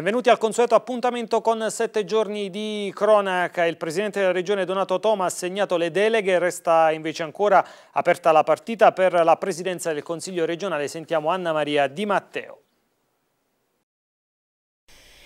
Benvenuti al consueto appuntamento con sette giorni di cronaca. Il presidente della regione Donato Toma ha segnato le deleghe, resta invece ancora aperta la partita per la presidenza del Consiglio regionale. Sentiamo Anna Maria Di Matteo.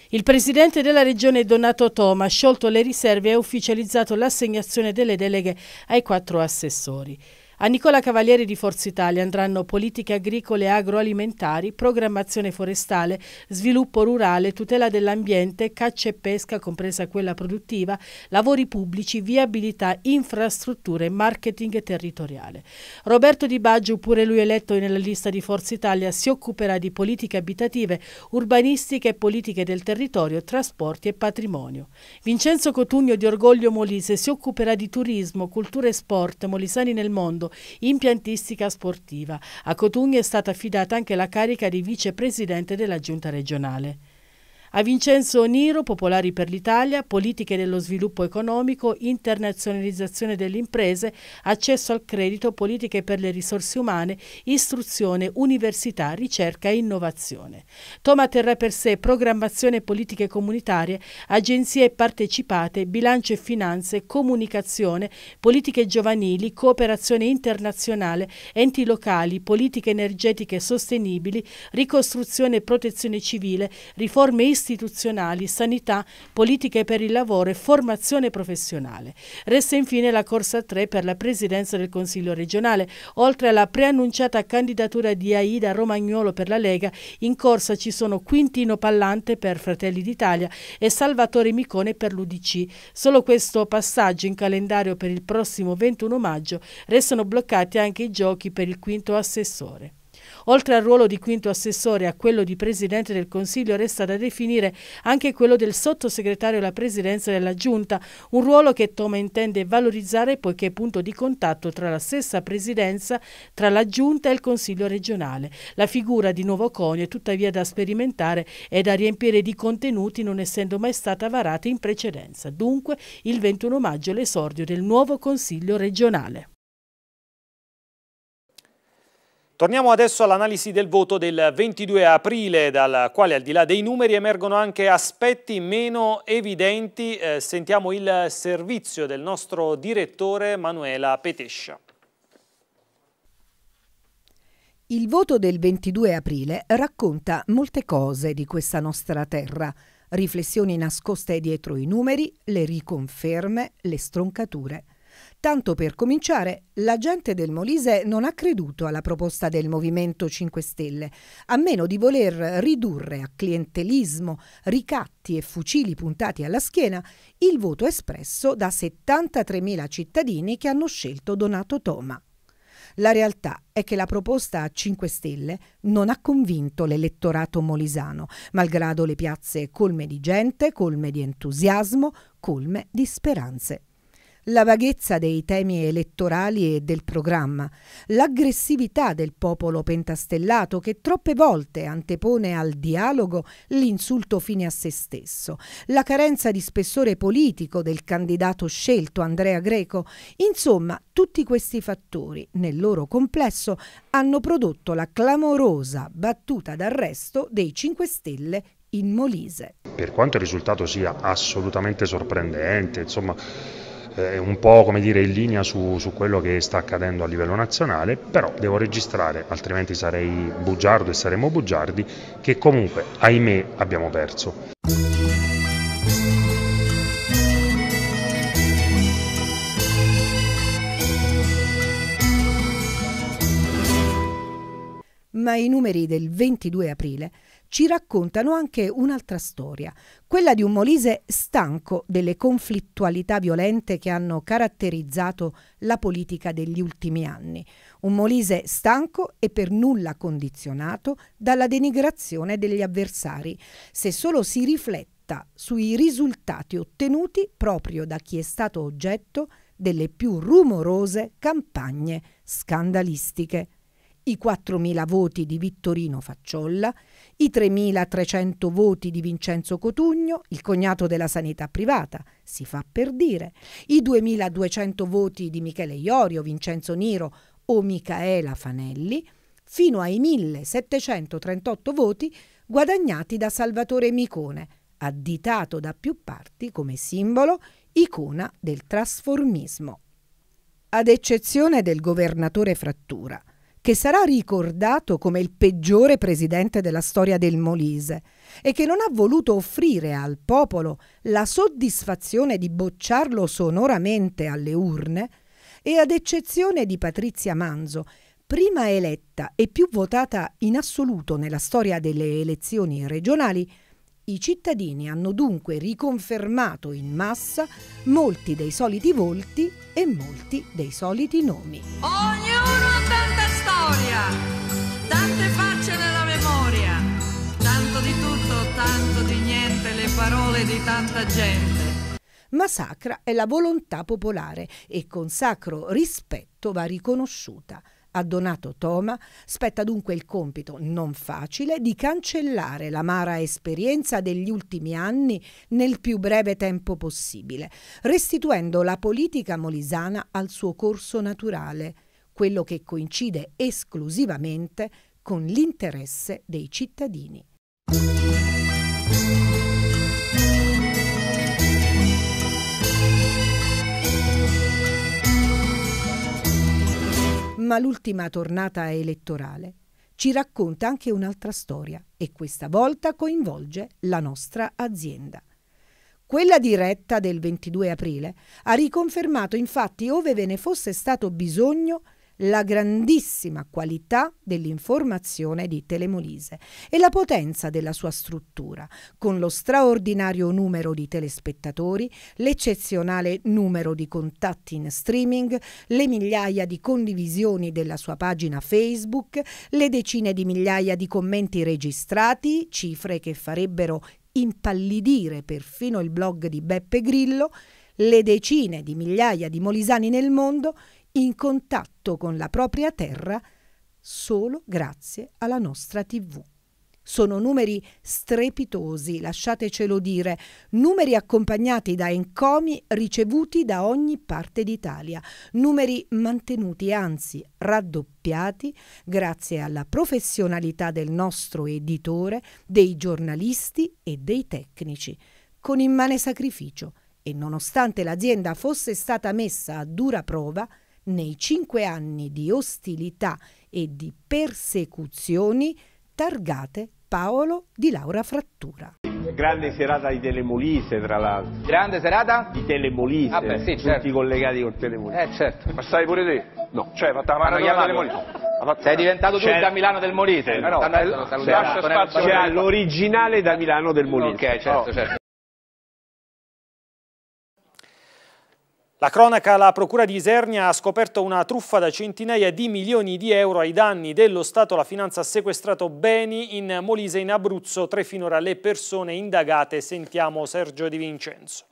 Il presidente della regione Donato Toma ha sciolto le riserve e ha ufficializzato l'assegnazione delle deleghe ai quattro assessori. A Nicola Cavalieri di Forza Italia andranno politiche agricole e agroalimentari, programmazione forestale, sviluppo rurale, tutela dell'ambiente, caccia e pesca, compresa quella produttiva, lavori pubblici, viabilità, infrastrutture, marketing territoriale. Roberto Di Baggio, pure lui eletto nella lista di Forza Italia, si occuperà di politiche abitative, urbanistiche e politiche del territorio, trasporti e patrimonio. Vincenzo Cotugno di Orgoglio Molise si occuperà di turismo, cultura e sport molisani nel mondo, impiantistica sportiva. A Cotugno è stata affidata anche la carica di vicepresidente della giunta regionale. A Vincenzo Niro, Popolari per l'Italia, politiche dello sviluppo economico, internazionalizzazione delle imprese, accesso al credito, politiche per le risorse umane, istruzione, università, ricerca e innovazione. Toma terrà per sé programmazione politiche comunitarie, agenzie partecipate, bilancio e finanze, comunicazione, politiche giovanili, cooperazione internazionale, enti locali, politiche energetiche sostenibili, ricostruzione e protezione civile, riforme istituzionali, istituzionali, sanità, politiche per il lavoro e formazione professionale. Resta infine la corsa 3 per la presidenza del Consiglio regionale. Oltre alla preannunciata candidatura di Aida Romagnolo per la Lega, in corsa ci sono Quintino Pallante per Fratelli d'Italia e Salvatore Micone per l'Udc. Solo questo passaggio in calendario per il prossimo 21 maggio restano bloccati anche i giochi per il quinto assessore. Oltre al ruolo di quinto assessore e a quello di Presidente del Consiglio resta da definire anche quello del sottosegretario alla presidenza della Giunta, un ruolo che Toma intende valorizzare poiché è punto di contatto tra la stessa presidenza, tra la Giunta e il Consiglio regionale. La figura di nuovo conio è tuttavia da sperimentare e da riempire di contenuti non essendo mai stata varata in precedenza. Dunque il 21 maggio l'esordio del nuovo Consiglio regionale. Torniamo adesso all'analisi del voto del 22 aprile, dal quale al di là dei numeri emergono anche aspetti meno evidenti. Eh, sentiamo il servizio del nostro direttore Manuela Petescia. Il voto del 22 aprile racconta molte cose di questa nostra terra, riflessioni nascoste dietro i numeri, le riconferme, le stroncature. Tanto per cominciare, la gente del Molise non ha creduto alla proposta del Movimento 5 Stelle, a meno di voler ridurre a clientelismo, ricatti e fucili puntati alla schiena il voto espresso da 73.000 cittadini che hanno scelto Donato Toma. La realtà è che la proposta a 5 Stelle non ha convinto l'elettorato molisano, malgrado le piazze colme di gente, colme di entusiasmo, colme di speranze la vaghezza dei temi elettorali e del programma, l'aggressività del popolo pentastellato che troppe volte antepone al dialogo l'insulto fine a se stesso, la carenza di spessore politico del candidato scelto Andrea Greco, insomma tutti questi fattori nel loro complesso hanno prodotto la clamorosa battuta d'arresto dei 5 Stelle in Molise. Per quanto il risultato sia assolutamente sorprendente, insomma eh, un po' come dire in linea su, su, quello che sta accadendo a livello nazionale, però devo registrare, altrimenti sarei bugiardo e saremmo bugiardi, che comunque, ahimè, abbiamo perso. ma i numeri del 22 aprile ci raccontano anche un'altra storia, quella di un Molise stanco delle conflittualità violente che hanno caratterizzato la politica degli ultimi anni. Un Molise stanco e per nulla condizionato dalla denigrazione degli avversari, se solo si rifletta sui risultati ottenuti proprio da chi è stato oggetto delle più rumorose campagne scandalistiche i 4.000 voti di Vittorino Facciolla, i 3.300 voti di Vincenzo Cotugno, il cognato della sanità privata, si fa per dire, i 2.200 voti di Michele Iorio, Vincenzo Niro o Micaela Fanelli, fino ai 1.738 voti guadagnati da Salvatore Micone, additato da più parti come simbolo icona del trasformismo. Ad eccezione del governatore Frattura, che sarà ricordato come il peggiore presidente della storia del Molise e che non ha voluto offrire al popolo la soddisfazione di bocciarlo sonoramente alle urne, e ad eccezione di Patrizia Manzo, prima eletta e più votata in assoluto nella storia delle elezioni regionali, i cittadini hanno dunque riconfermato in massa molti dei soliti volti e molti dei soliti nomi. Ognuno storia, tante facce nella memoria, tanto di tutto, tanto di niente, le parole di tanta gente. Massacra è la volontà popolare e con sacro rispetto va riconosciuta. A Donato Toma spetta dunque il compito non facile di cancellare l'amara esperienza degli ultimi anni nel più breve tempo possibile, restituendo la politica molisana al suo corso naturale quello che coincide esclusivamente con l'interesse dei cittadini. Ma l'ultima tornata elettorale ci racconta anche un'altra storia e questa volta coinvolge la nostra azienda. Quella diretta del 22 aprile ha riconfermato infatti, ove ve ne fosse stato bisogno, la grandissima qualità dell'informazione di Telemolise e la potenza della sua struttura, con lo straordinario numero di telespettatori, l'eccezionale numero di contatti in streaming, le migliaia di condivisioni della sua pagina Facebook, le decine di migliaia di commenti registrati, cifre che farebbero impallidire perfino il blog di Beppe Grillo, le decine di migliaia di molisani nel mondo, in contatto con la propria terra solo grazie alla nostra TV. Sono numeri strepitosi, lasciatecelo dire, numeri accompagnati da encomi ricevuti da ogni parte d'Italia, numeri mantenuti, anzi raddoppiati, grazie alla professionalità del nostro editore, dei giornalisti e dei tecnici, con immane sacrificio e nonostante l'azienda fosse stata messa a dura prova, nei cinque anni di ostilità e di persecuzioni targate Paolo di Laura Frattura. Grande serata di Telemolise, tra l'altro. Grande serata? Di Telemolise. Ah beh, sì, certo. Tutti collegati con Telemolise. Eh, certo. Passavi pure te? No, cioè, fatta mano chiamata Telemolise. Sei diventato tu da Milano del Molise. Eh no, lascia spazio all'originale da Milano del Molise. Ok, certo, certo. La cronaca, la Procura di Isernia ha scoperto una truffa da centinaia di milioni di euro ai danni dello Stato. La finanza ha sequestrato beni in Molise in Abruzzo, tre finora le persone indagate. Sentiamo Sergio Di Vincenzo.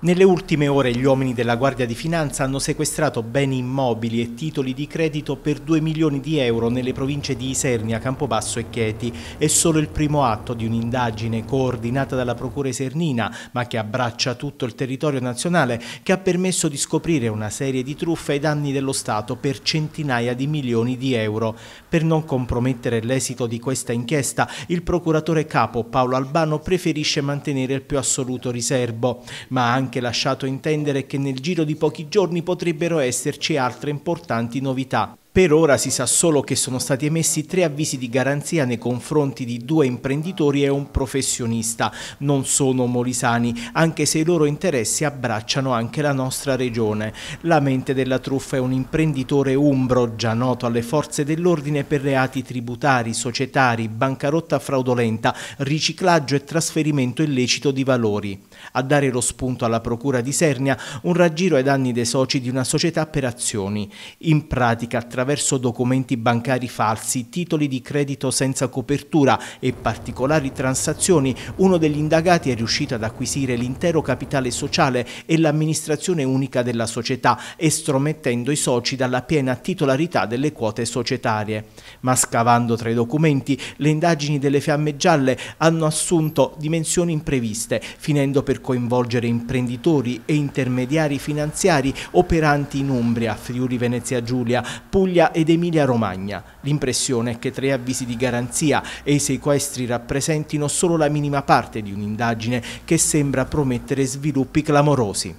Nelle ultime ore gli uomini della Guardia di Finanza hanno sequestrato beni immobili e titoli di credito per 2 milioni di euro nelle province di Isernia, Campobasso e Chieti. È solo il primo atto di un'indagine coordinata dalla Procura Esernina, ma che abbraccia tutto il territorio nazionale, che ha permesso di scoprire una serie di truffe ai danni dello Stato per centinaia di milioni di euro. Per non compromettere l'esito di questa inchiesta, il procuratore capo Paolo Albano preferisce mantenere il più assoluto riservo, ma anche anche lasciato intendere che nel giro di pochi giorni potrebbero esserci altre importanti novità. Per ora si sa solo che sono stati emessi tre avvisi di garanzia nei confronti di due imprenditori e un professionista. Non sono molisani, anche se i loro interessi abbracciano anche la nostra regione. La mente della truffa è un imprenditore umbro, già noto alle forze dell'ordine per reati tributari, societari, bancarotta fraudolenta, riciclaggio e trasferimento illecito di valori. A dare lo spunto alla procura di Sernia, un raggiro ai danni dei soci di una società per azioni. In pratica, tra attraverso documenti bancari falsi, titoli di credito senza copertura e particolari transazioni, uno degli indagati è riuscito ad acquisire l'intero capitale sociale e l'amministrazione unica della società, estromettendo i soci dalla piena titolarità delle quote societarie. Ma scavando tra i documenti, le indagini delle fiamme gialle hanno assunto dimensioni impreviste, finendo per coinvolgere imprenditori e intermediari finanziari operanti in Umbria, Friuli Venezia Giulia, Puglia Puglia ed Emilia-Romagna. L'impressione è che tre avvisi di garanzia e i sequestri rappresentino solo la minima parte di un'indagine che sembra promettere sviluppi clamorosi.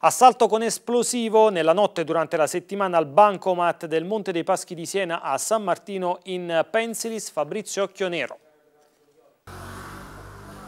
Assalto con esplosivo nella notte durante la settimana al bancomat del Monte dei Paschi di Siena a San Martino in Pensilis, Fabrizio Occhionero.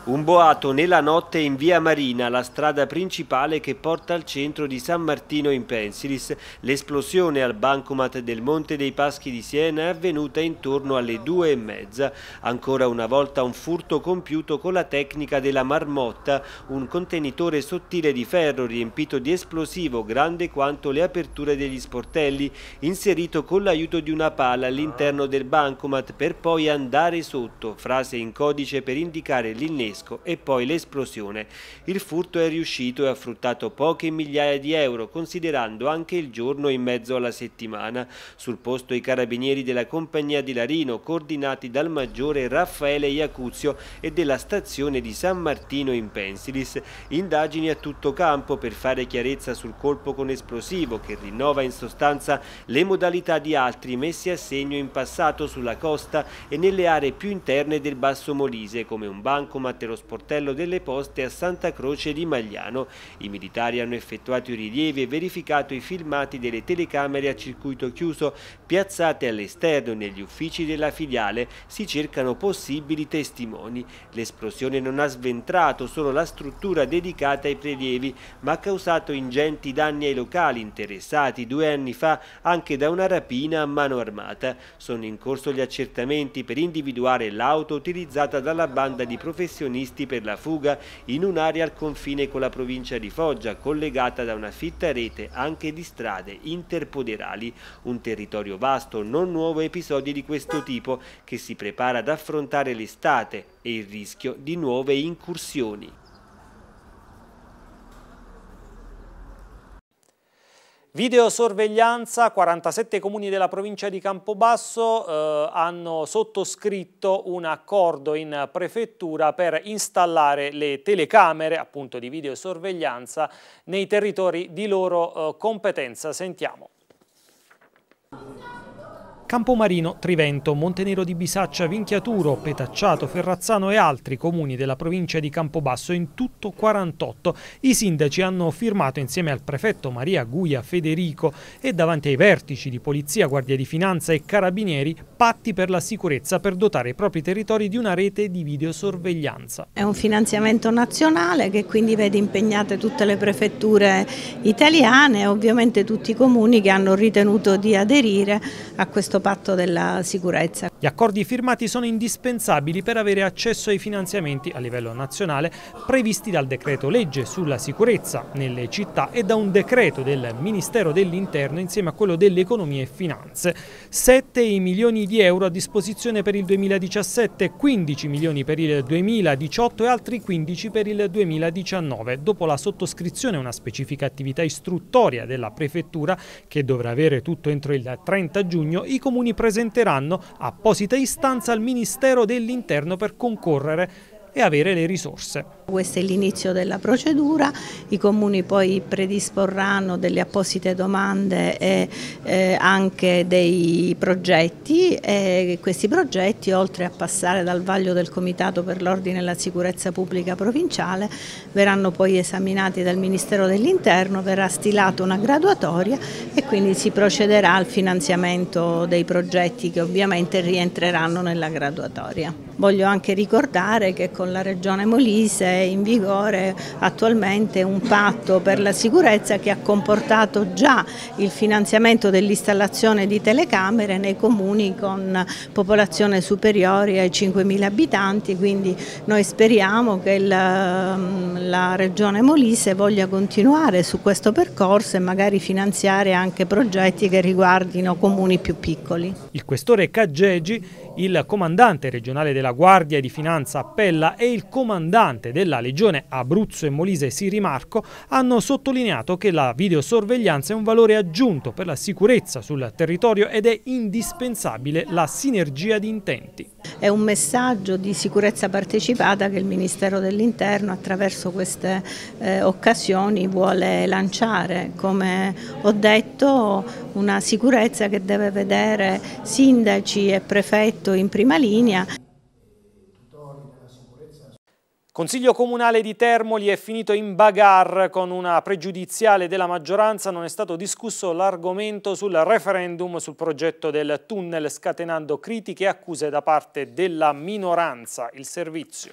Un boato nella notte in via Marina, la strada principale che porta al centro di San Martino in Pensilis. L'esplosione al bancomat del Monte dei Paschi di Siena è avvenuta intorno alle due e mezza. Ancora una volta un furto compiuto con la tecnica della marmotta, un contenitore sottile di ferro riempito di esplosivo grande quanto le aperture degli sportelli, inserito con l'aiuto di una pala all'interno del bancomat per poi andare sotto, frase in codice per indicare l'innesto tedesco e poi l'esplosione. Il furto è riuscito e ha fruttato poche migliaia di euro, considerando anche il giorno in mezzo alla settimana. Sul posto i carabinieri della compagnia di Larino, coordinati dal maggiore Raffaele Iacuzio e della stazione di San Martino in Pensilis. Indagini a tutto campo per fare chiarezza sul colpo con esplosivo che rinnova in sostanza le modalità di altri messi a segno in passato sulla costa e nelle aree più interne del Basso Molise come un bancomat durante lo sportello delle poste a Santa Croce di Magliano. I militari hanno effettuato i rilievi e verificato i filmati delle telecamere a circuito chiuso piazzate all'esterno negli uffici della filiale. Si cercano possibili testimoni. L'esplosione non ha sventrato solo la struttura dedicata ai prelievi, ma ha causato ingenti danni ai locali interessati due anni fa anche da una rapina a mano armata. Sono in corso gli accertamenti per individuare l'auto utilizzata dalla banda di professionisti professionisti per la fuga in un'area al confine con la provincia di Foggia, collegata da una fitta rete anche di strade interpoderali, un territorio vasto, non nuovo episodi di questo tipo che si prepara ad affrontare l'estate e il rischio di nuove incursioni. Videosorveglianza, 47 comuni della provincia di Campobasso eh, hanno sottoscritto un accordo in prefettura per installare le telecamere appunto di videosorveglianza nei territori di loro eh, competenza. Sentiamo. Campomarino, Trivento, Montenero di Bisaccia, Vinchiaturo, Petacciato, Ferrazzano e altri comuni della provincia di Campobasso, in tutto 48. I sindaci hanno firmato insieme al prefetto Maria Guia Federico e davanti ai vertici di Polizia, Guardia di Finanza e Carabinieri patti per la sicurezza per dotare i propri territori di una rete di videosorveglianza. È un finanziamento nazionale che quindi vede impegnate tutte le prefetture italiane e ovviamente tutti i comuni che hanno ritenuto di aderire a questo patto della sicurezza. Gli accordi firmati sono indispensabili per avere accesso ai finanziamenti a livello nazionale previsti dal decreto legge sulla sicurezza nelle città e da un decreto del Ministero dell'Interno insieme a quello dell'Economia e Finanze. 7 milioni di euro a disposizione per il 2017, 15 milioni per il 2018 e altri 15 per il 2019, dopo la sottoscrizione a una specifica attività istruttoria della Prefettura che dovrà avere tutto entro il 30 giugno, i comuni presenteranno apposita istanza al Ministero dell'Interno per concorrere e avere le risorse. Questo è l'inizio della procedura, i comuni poi predisporranno delle apposite domande e eh, anche dei progetti e questi progetti oltre a passare dal vaglio del Comitato per l'Ordine e la Sicurezza Pubblica Provinciale verranno poi esaminati dal Ministero dell'Interno, verrà stilata una graduatoria e quindi si procederà al finanziamento dei progetti che ovviamente rientreranno nella graduatoria. Voglio anche ricordare che con la Regione Molise è in vigore attualmente un patto per la sicurezza che ha comportato già il finanziamento dell'installazione di telecamere nei comuni con popolazione superiore ai 5.000 abitanti, quindi noi speriamo che la, mm, la Regione Molise voglia continuare su questo percorso e magari finanziare anche progetti che riguardino comuni più piccoli. Il questore Caggegi il comandante regionale della Guardia di Finanza Appella e il comandante della Legione Abruzzo e Molise Sirimarco hanno sottolineato che la videosorveglianza è un valore aggiunto per la sicurezza sul territorio ed è indispensabile la sinergia di intenti. È un messaggio di sicurezza partecipata che il Ministero dell'Interno attraverso queste eh, occasioni vuole lanciare. Come ho detto una sicurezza che deve vedere sindaci e prefetti conflitto in prima linea. Consiglio Comunale di Termoli è finito in bagarre con una pregiudiziale della maggioranza, non è stato discusso l'argomento sul referendum sul progetto del tunnel scatenando critiche e accuse da parte della minoranza. Il servizio.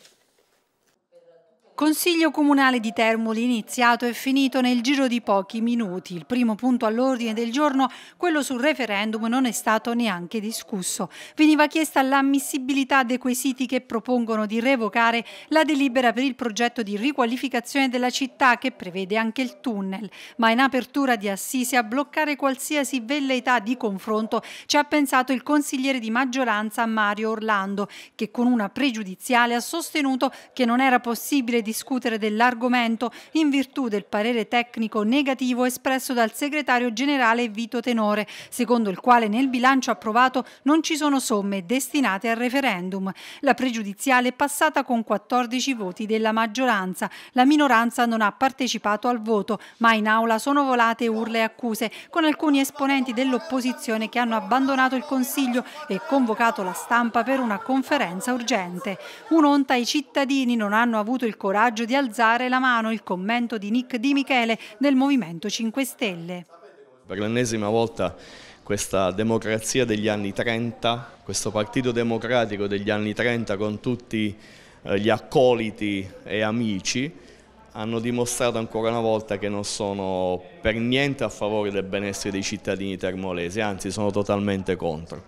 Consiglio Comunale di Termoli iniziato e finito nel giro di pochi minuti. Il primo punto all'ordine del giorno, quello sul referendum, non è stato neanche discusso. Veniva chiesta l'ammissibilità dei quesiti che propongono di revocare la delibera per il progetto di riqualificazione della città che prevede anche il tunnel. Ma in apertura di Assisi a bloccare qualsiasi velleità di confronto ci ha pensato il consigliere di maggioranza Mario Orlando, che con una pregiudiziale ha sostenuto che non era possibile discutere dell'argomento in virtù del parere tecnico negativo espresso dal segretario generale Vito Tenore, secondo il quale nel bilancio approvato non ci sono somme destinate al referendum. La pregiudiziale è passata con 14 voti della maggioranza. La minoranza non ha partecipato al voto, ma in aula sono volate urle e accuse, con alcuni esponenti dell'opposizione che hanno abbandonato il Consiglio e convocato la stampa per una conferenza urgente. Un'onta ai cittadini non hanno avuto il coraggio coraggio di alzare la mano il commento di Nick Di Michele del Movimento 5 Stelle. Per l'ennesima volta questa democrazia degli anni 30, questo partito democratico degli anni 30 con tutti eh, gli accoliti e amici hanno dimostrato ancora una volta che non sono per niente a favore del benessere dei cittadini termolesi, anzi sono totalmente contro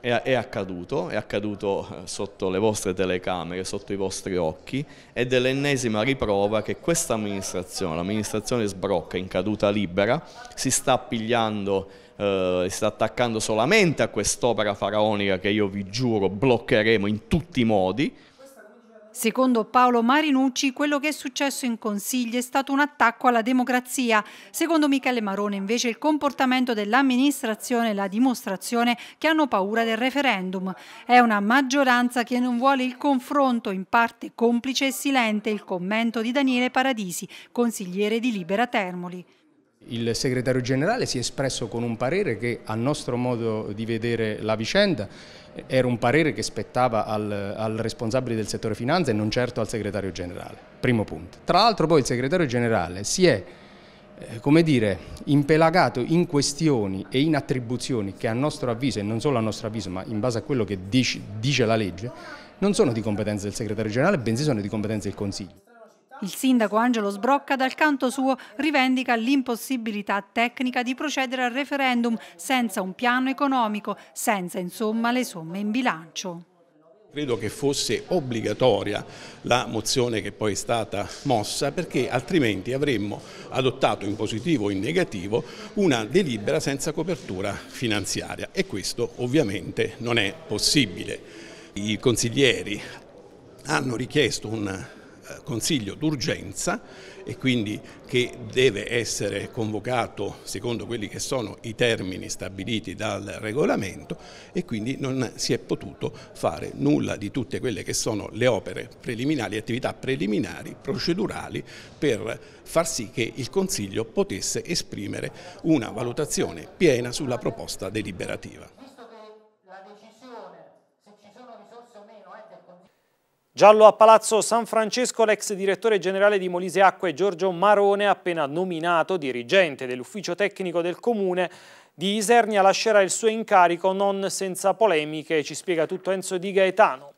è, è, accaduto, è accaduto eh, sotto le vostre telecamere, sotto i vostri occhi ed è l'ennesima riprova che questa amministrazione, l'amministrazione sbrocca in caduta libera, si sta pigliando, eh, si sta attaccando solamente a quest'opera faraonica che io vi giuro bloccheremo in tutti i modi, Secondo Paolo Marinucci, quello che è successo in Consiglio è stato un attacco alla democrazia. Secondo Michele Marone, invece, il comportamento dell'amministrazione è la dimostrazione che hanno paura del referendum. È una maggioranza che non vuole il confronto, in parte complice e silente il commento di Daniele Paradisi, consigliere di Libera Termoli. Il segretario generale si è espresso con un parere che a nostro modo di vedere la vicenda era un parere che spettava al, al responsabile del settore finanza e non certo al segretario generale, primo punto. Tra l'altro poi il segretario generale si è eh, come dire, impelagato in questioni e in attribuzioni che a nostro avviso, e non solo a nostro avviso, ma in base a quello che dice, dice la legge, non sono di competenza del segretario generale, bensì sono di competenza del Consiglio. Il sindaco Angelo Sbrocca dal canto suo rivendica l'impossibilità tecnica di procedere al referendum senza un piano economico, senza insomma le somme in bilancio. Credo che fosse obbligatoria la mozione che poi è stata mossa perché altrimenti avremmo adottato in positivo o in negativo una delibera senza copertura finanziaria e questo ovviamente non è possibile. I consiglieri hanno richiesto un Consiglio d'urgenza e quindi che deve essere convocato secondo quelli che sono i termini stabiliti dal regolamento e quindi non si è potuto fare nulla di tutte quelle che sono le opere preliminari, attività preliminari, procedurali per far sì che il Consiglio potesse esprimere una valutazione piena sulla proposta deliberativa. Giallo a Palazzo San Francesco l'ex direttore generale di Molise Acque Giorgio Marone, appena nominato dirigente dell'ufficio tecnico del comune di Isernia, lascerà il suo incarico non senza polemiche, ci spiega tutto Enzo Di Gaetano.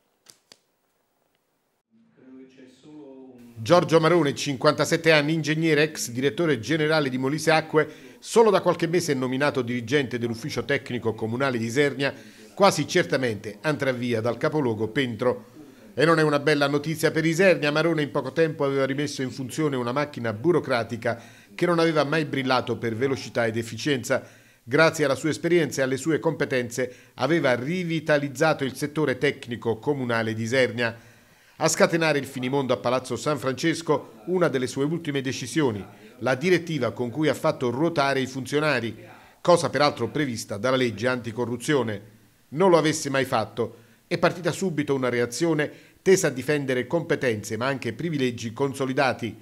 Giorgio Marone, 57 anni, ingegnere, ex direttore generale di Molise Acque, solo da qualche mese è nominato dirigente dell'ufficio tecnico comunale di Isernia, quasi certamente andrà via dal capoluogo Pentro e non è una bella notizia per Isernia, Marone in poco tempo aveva rimesso in funzione una macchina burocratica che non aveva mai brillato per velocità ed efficienza. Grazie alla sua esperienza e alle sue competenze aveva rivitalizzato il settore tecnico comunale di Isernia. A scatenare il finimondo a Palazzo San Francesco una delle sue ultime decisioni, la direttiva con cui ha fatto ruotare i funzionari, cosa peraltro prevista dalla legge anticorruzione. Non lo avesse mai fatto, è partita subito una reazione tesa a difendere competenze ma anche privilegi consolidati.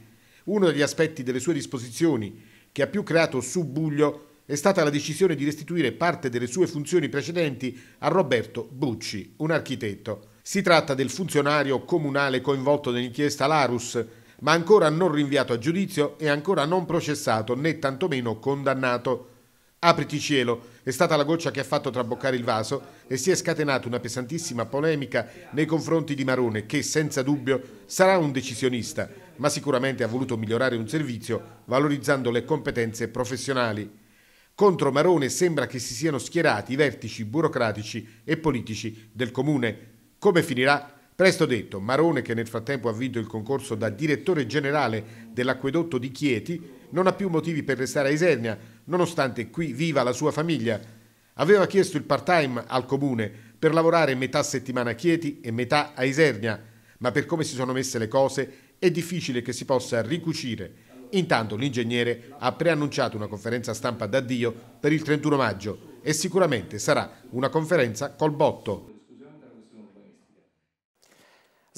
Uno degli aspetti delle sue disposizioni che ha più creato subbuglio è stata la decisione di restituire parte delle sue funzioni precedenti a Roberto Bucci, un architetto. Si tratta del funzionario comunale coinvolto nell'inchiesta Larus, ma ancora non rinviato a giudizio e ancora non processato né tantomeno condannato. Apriti cielo è stata la goccia che ha fatto traboccare il vaso e si è scatenata una pesantissima polemica nei confronti di Marone che senza dubbio sarà un decisionista, ma sicuramente ha voluto migliorare un servizio valorizzando le competenze professionali. Contro Marone sembra che si siano schierati i vertici burocratici e politici del comune. Come finirà? Presto detto, Marone, che nel frattempo ha vinto il concorso da direttore generale dell'acquedotto di Chieti, non ha più motivi per restare a Isernia, nonostante qui viva la sua famiglia. Aveva chiesto il part-time al comune per lavorare metà settimana a Chieti e metà a Isernia, ma per come si sono messe le cose è difficile che si possa ricucire. Intanto l'ingegnere ha preannunciato una conferenza stampa d'addio per il 31 maggio e sicuramente sarà una conferenza col botto.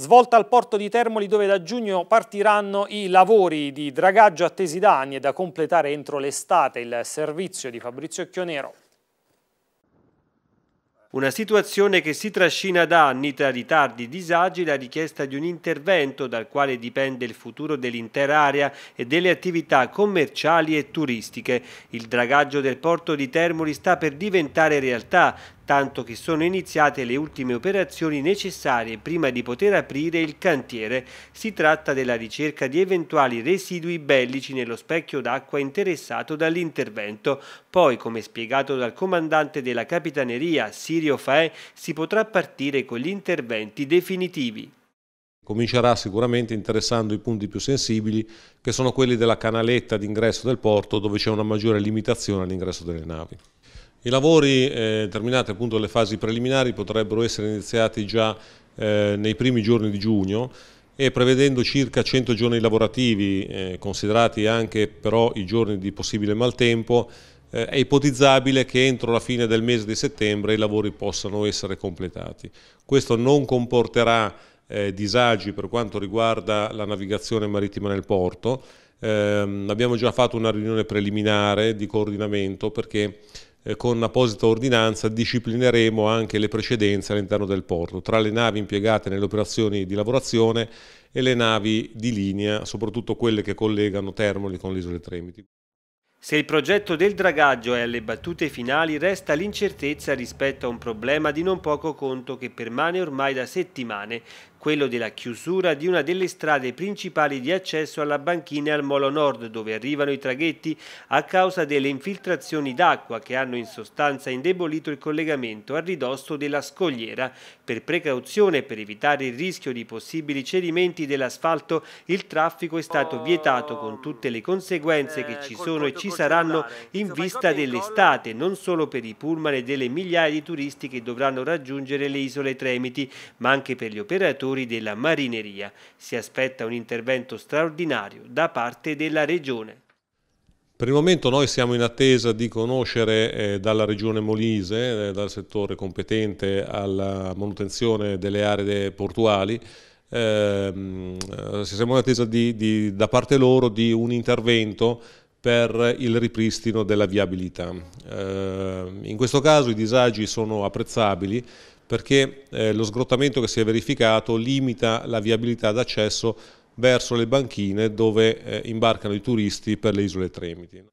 Svolta al porto di Termoli dove da giugno partiranno i lavori di dragaggio attesi da anni e da completare entro l'estate il servizio di Fabrizio Chionero. Una situazione che si trascina da anni tra ritardi, disagi e la richiesta di un intervento dal quale dipende il futuro dell'intera area e delle attività commerciali e turistiche. Il dragaggio del porto di Termoli sta per diventare realtà tanto che sono iniziate le ultime operazioni necessarie prima di poter aprire il cantiere. Si tratta della ricerca di eventuali residui bellici nello specchio d'acqua interessato dall'intervento. Poi, come spiegato dal comandante della Capitaneria, Sirio Fae, si potrà partire con gli interventi definitivi. Comincerà sicuramente interessando i punti più sensibili che sono quelli della canaletta d'ingresso del porto dove c'è una maggiore limitazione all'ingresso delle navi. I lavori, eh, terminate appunto le fasi preliminari, potrebbero essere iniziati già eh, nei primi giorni di giugno e prevedendo circa 100 giorni lavorativi, eh, considerati anche però i giorni di possibile maltempo, eh, è ipotizzabile che entro la fine del mese di settembre i lavori possano essere completati. Questo non comporterà eh, disagi per quanto riguarda la navigazione marittima nel porto. Ehm, abbiamo già fatto una riunione preliminare di coordinamento perché eh, con apposita ordinanza disciplineremo anche le precedenze all'interno del porto, tra le navi impiegate nelle operazioni di lavorazione e le navi di linea, soprattutto quelle che collegano Termoli con l'isola Tremiti. Se il progetto del dragaggio è alle battute finali, resta l'incertezza rispetto a un problema di non poco conto che permane ormai da settimane quello della chiusura di una delle strade principali di accesso alla banchina e al Molo Nord dove arrivano i traghetti a causa delle infiltrazioni d'acqua che hanno in sostanza indebolito il collegamento a ridosso della scogliera. Per precauzione per evitare il rischio di possibili cedimenti dell'asfalto il traffico è stato vietato con tutte le conseguenze che eh, ci sono e ci saranno in vista dell'estate non solo per i pullman e delle migliaia di turisti che dovranno raggiungere le isole Tremiti ma anche per gli operatori lavoratori della marineria. Si aspetta un intervento straordinario da parte della Regione. Per il momento noi siamo in attesa di conoscere eh, dalla Regione Molise, eh, dal settore competente alla manutenzione delle aree portuali, ehm, eh, siamo in attesa di, di, da parte loro di un intervento per il ripristino della viabilità. Eh, in questo caso i disagi sono apprezzabili, perché eh, lo sgrottamento che si è verificato limita la viabilità d'accesso verso le banchine dove eh, imbarcano i turisti per le isole Tremiti.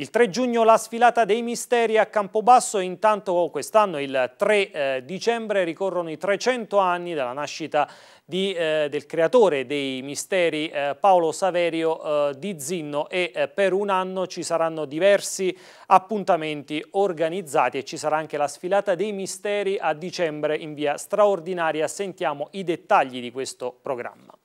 Il 3 giugno la sfilata dei misteri a Campobasso, intanto quest'anno il 3 eh, dicembre ricorrono i 300 anni dalla nascita di, eh, del creatore dei misteri eh, Paolo Saverio eh, di Zinno e eh, per un anno ci saranno diversi appuntamenti organizzati e ci sarà anche la sfilata dei misteri a dicembre in via straordinaria. Sentiamo i dettagli di questo programma.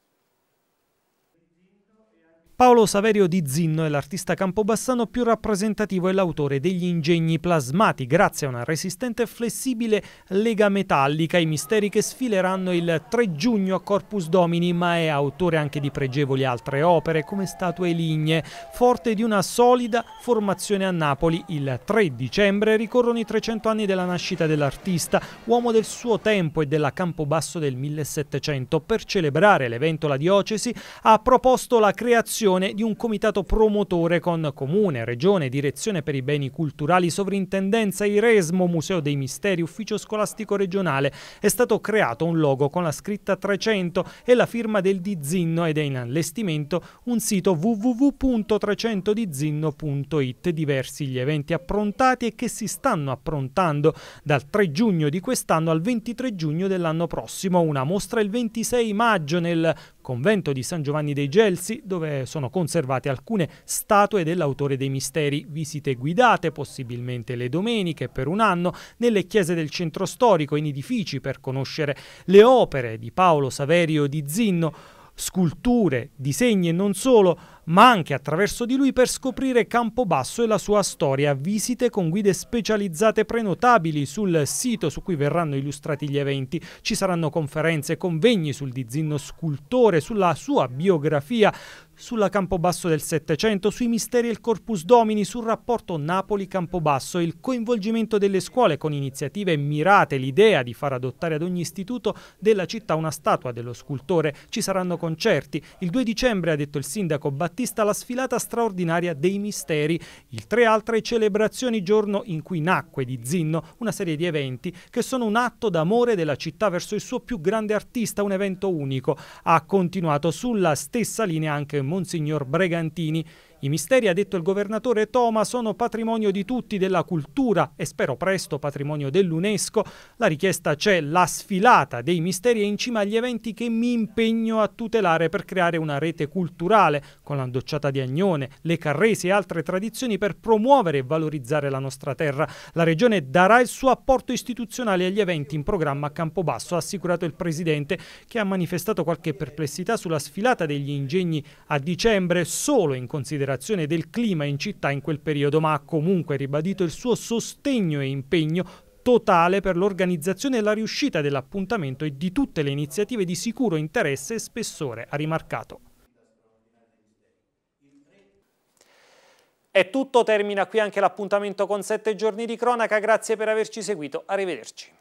Paolo Saverio di Zinno è l'artista campobassano più rappresentativo e l'autore degli ingegni plasmati grazie a una resistente e flessibile lega metallica, i misteri che sfileranno il 3 giugno a Corpus Domini, ma è autore anche di pregevoli altre opere come statue lignee, forte di una solida formazione a Napoli. Il 3 dicembre ricorrono i 300 anni della nascita dell'artista, uomo del suo tempo e della Campobasso del 1700. Per celebrare l'evento la diocesi ha proposto la creazione istituzione di un comitato promotore con Comune, Regione, Direzione per i Beni Culturali, Sovrintendenza, Iresmo, Museo dei Misteri, Ufficio Scolastico Regionale. È stato creato un logo con la scritta 300 e la firma del Dizinno ed è in allestimento un sito www.300dizinno.it. Diversi gli eventi approntati e che si stanno approntando dal 3 giugno di quest'anno al 23 giugno dell'anno prossimo. Una mostra il 26 maggio nel convento di San Giovanni dei Gelsi dove sono conservate alcune statue dell'autore dei misteri, visite guidate possibilmente le domeniche per un anno nelle chiese del centro storico, in edifici per conoscere le opere di Paolo Saverio di Zinno, sculture, disegni e non solo, ma anche attraverso di lui per scoprire Campobasso e la sua storia, visite con guide specializzate prenotabili sul sito su cui verranno illustrati gli eventi. Ci saranno conferenze, convegni sul dizinno scultore, sulla sua biografia, sulla Campobasso del Settecento, sui misteri e il Corpus Domini, sul rapporto Napoli-Campobasso, il coinvolgimento delle scuole con iniziative mirate, l'idea di far adottare ad ogni istituto della città una statua dello scultore. Ci saranno concerti. Il 2 dicembre, ha detto il sindaco Battista, artista la sfilata straordinaria dei misteri, il tre altre celebrazioni giorno in cui nacque di Zinno una serie di eventi che sono un atto d'amore della città verso il suo più grande artista, un evento unico. Ha continuato sulla stessa linea anche Monsignor Bregantini, i misteri, ha detto il governatore Toma, sono patrimonio di tutti, della cultura e spero presto patrimonio dell'UNESCO. La richiesta c'è, la sfilata dei misteri è in cima agli eventi che mi impegno a tutelare per creare una rete culturale con la docciata di Agnone, le carresi e altre tradizioni per promuovere e valorizzare la nostra terra. La regione darà il suo apporto istituzionale agli eventi in programma a Campobasso, ha assicurato il presidente che ha manifestato qualche perplessità sulla sfilata degli ingegni a dicembre solo in considerazione deteriorazione del clima in città in quel periodo, ma ha comunque ribadito il suo sostegno e impegno totale per l'organizzazione e la riuscita dell'appuntamento e di tutte le iniziative di sicuro interesse e spessore, ha rimarcato. È tutto, termina qui anche l'appuntamento con 7 giorni di cronaca, grazie per averci seguito, arrivederci.